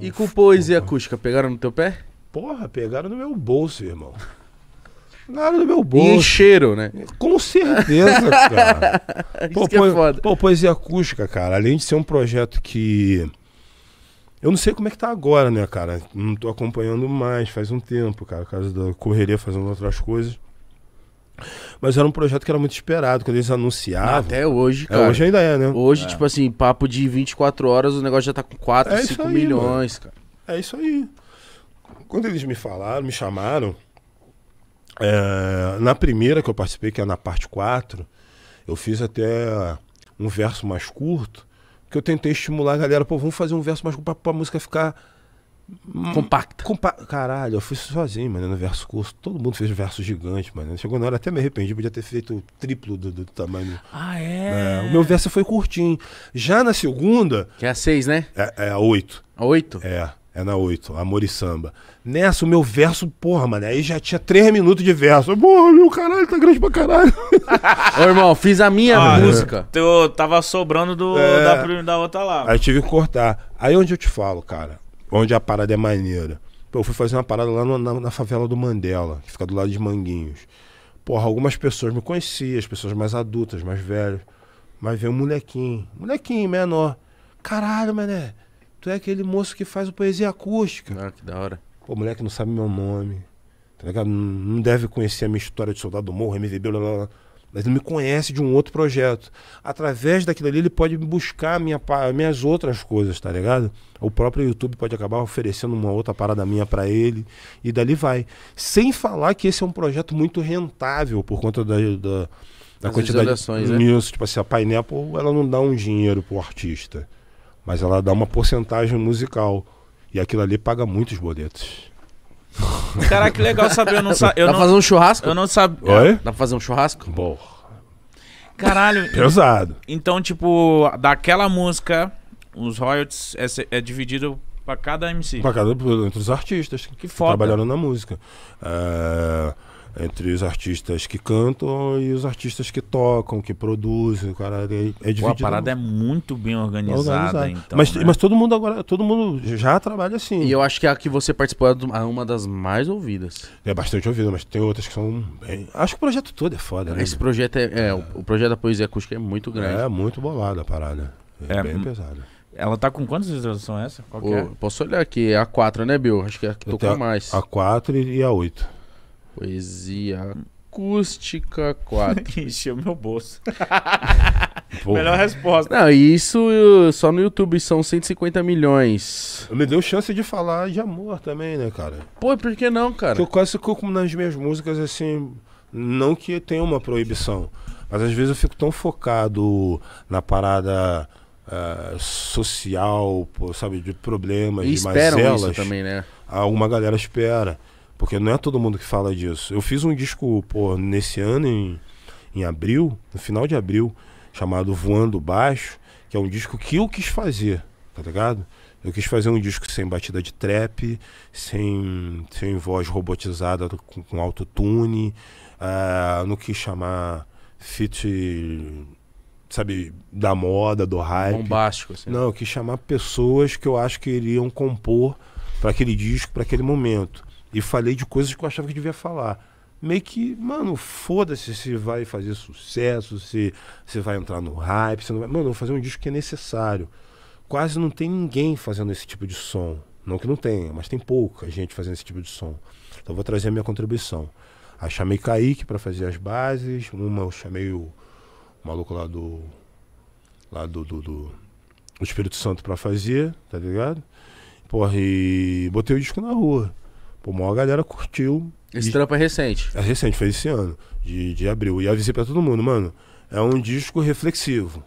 E com poesia acústica, pegaram no teu pé? Porra, pegaram no meu bolso, irmão. Pegaram no meu bolso. E encheram, né? Com certeza, cara. Isso pô, que é foda. Pô, poesia acústica, cara, além de ser um projeto que. Eu não sei como é que tá agora, né, cara? Não tô acompanhando mais, faz um tempo, cara. Por causa da correria, fazendo outras coisas. Mas era um projeto que era muito esperado, quando eles anunciavam. Até hoje, é, cara. É, hoje ainda é, né? Hoje, é. tipo assim, papo de 24 horas, o negócio já tá com 4, é 5 aí, milhões, mano. cara. É isso aí. Quando eles me falaram, me chamaram, é, na primeira que eu participei, que é na parte 4, eu fiz até um verso mais curto, que eu tentei estimular a galera, pô, vamos fazer um verso mais curto pra, pra música ficar Compacta. Compa Caralho, eu fui sozinho, mano, no verso curso. Todo mundo fez um verso gigante, mano. Chegou na hora, até me arrependi, podia ter feito o triplo do, do tamanho. Ah, é? é? O meu verso foi curtinho. Já na segunda. Que é a seis, né? É, é a oito. A oito? É. É na 8, Amor e Samba. Nessa, o meu verso, porra, mano, aí já tinha 3 minutos de verso. Porra, meu caralho, tá grande pra caralho. Ô, irmão, fiz a minha ah, é. música. Eu tava sobrando do, é, da, da outra lá. Aí tive que cortar. Aí onde eu te falo, cara, onde a parada é maneira. Eu fui fazer uma parada lá no, na, na, favela do Mandela, que fica do lado de Manguinhos. Porra, algumas pessoas me conheciam, as pessoas mais adultas, mais velhas. Mas veio um molequinho, molequinho menor. Caralho, mané, tu é aquele moço que faz o poesia acústica. Ah, que da hora. Pô, moleque não sabe meu nome, tá ligado? Não deve conhecer a minha história de soldado do morro, MVB, blá blá blá mas ele me conhece de um outro projeto. Através daquilo ali, ele pode buscar minha, minhas outras coisas, tá ligado? O próprio YouTube pode acabar oferecendo uma outra parada minha para ele, e dali vai. Sem falar que esse é um projeto muito rentável por conta da, da, da quantidade de né? tipo assim, a Pineapple, ela não dá um dinheiro pro artista, mas ela dá uma porcentagem musical. E aquilo ali paga muitos boletos. Caraca, que legal saber. Eu não Dá pra fazer um churrasco? Eu não sabia. Oi? É. Dá pra fazer um churrasco? Porra. Caralho. Pesado. Então, tipo, daquela música, os royalties é, é dividido pra cada MC. Pra cada. Entre os artistas que, que foda. trabalharam na música. É. Uh entre os artistas que cantam e os artistas que tocam, que produzem, cara, é, é Pô, a parada é muito bem organizada, organizada. então. Mas, né? mas todo mundo agora, todo mundo já trabalha assim. E eu acho que a que você participou é uma das mais ouvidas. É bastante ouvida, mas tem outras que são bem... Acho que o projeto todo é foda, né? Esse projeto é, é, é. o projeto da poesia acústica é muito grande. É muito bolada a parada. É, é bem hum. pesada. Ela tá com quantas visualizações essa? Qual é? Posso olhar aqui, é a 4, né, Bill? Acho que é a que tocou mais. A 4 e a 8. Poesia acústica 4. Encheu meu bolso. Melhor resposta. Não, isso só no YouTube são 150 milhões. Me deu chance de falar de amor também, né, cara? Pô, por que não, cara? Porque eu quase fico nas minhas músicas assim. Não que tenha uma proibição, mas às vezes eu fico tão focado na parada uh, social, pô, sabe, de problemas, e de esperam mazelas. Isso também, né? Alguma galera espera. Porque não é todo mundo que fala disso. Eu fiz um disco, pô, nesse ano, em, em abril, no final de abril, chamado Voando Baixo, que é um disco que eu quis fazer, tá ligado? Eu quis fazer um disco sem batida de trap, sem, sem voz robotizada com, com autotune, uh, não quis chamar fit, sabe, da moda, do hype. Bombástico, assim. Não, eu quis chamar pessoas que eu acho que iriam compor para aquele disco, para aquele momento. E falei de coisas que eu achava que devia falar. Meio que, mano, foda-se se vai fazer sucesso, se, se vai entrar no hype, se não vai. Mano, eu vou fazer um disco que é necessário. Quase não tem ninguém fazendo esse tipo de som. Não que não tenha, mas tem pouca gente fazendo esse tipo de som. Então eu vou trazer a minha contribuição. Aí chamei Kaique para fazer as bases, uma eu chamei o maluco lá do. lá do, do, do Espírito Santo para fazer, tá ligado? Porra, e botei o disco na rua. Pô, maior galera curtiu. Esse e... trampo é recente. É recente, fez esse ano, de, de abril. E avisei pra todo mundo, mano, é um disco reflexivo.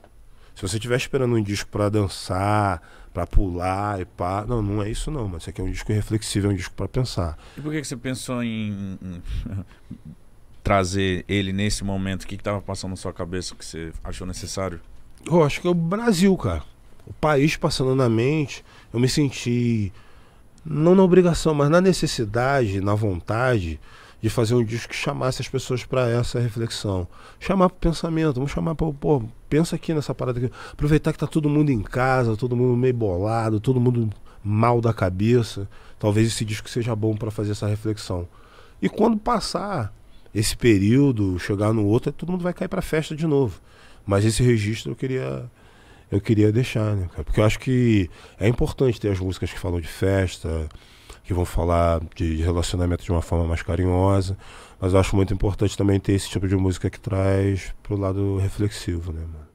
Se você estiver esperando um disco para dançar, para pular e pá. Não, não é isso não, mas isso aqui é um disco reflexivo, é um disco para pensar. E por que, que você pensou em trazer ele nesse momento? O que, que tava passando na sua cabeça que você achou necessário? Eu acho que é o Brasil, cara. O país passando na mente, eu me senti não na obrigação, mas na necessidade, na vontade de fazer um disco que chamasse as pessoas para essa reflexão. Chamar para o pensamento, vamos chamar para pô, pensa aqui nessa parada aqui. Aproveitar que tá todo mundo em casa, todo mundo meio bolado, todo mundo mal da cabeça. Talvez esse disco seja bom para fazer essa reflexão. E quando passar esse período, chegar no outro, todo mundo vai cair para festa de novo. Mas esse registro eu queria eu queria deixar, né, cara? Porque eu acho que é importante ter as músicas que falam de festa, que vão falar de, de relacionamento de uma forma mais carinhosa, mas eu acho muito importante também ter esse tipo de música que traz pro lado reflexivo, né, mano?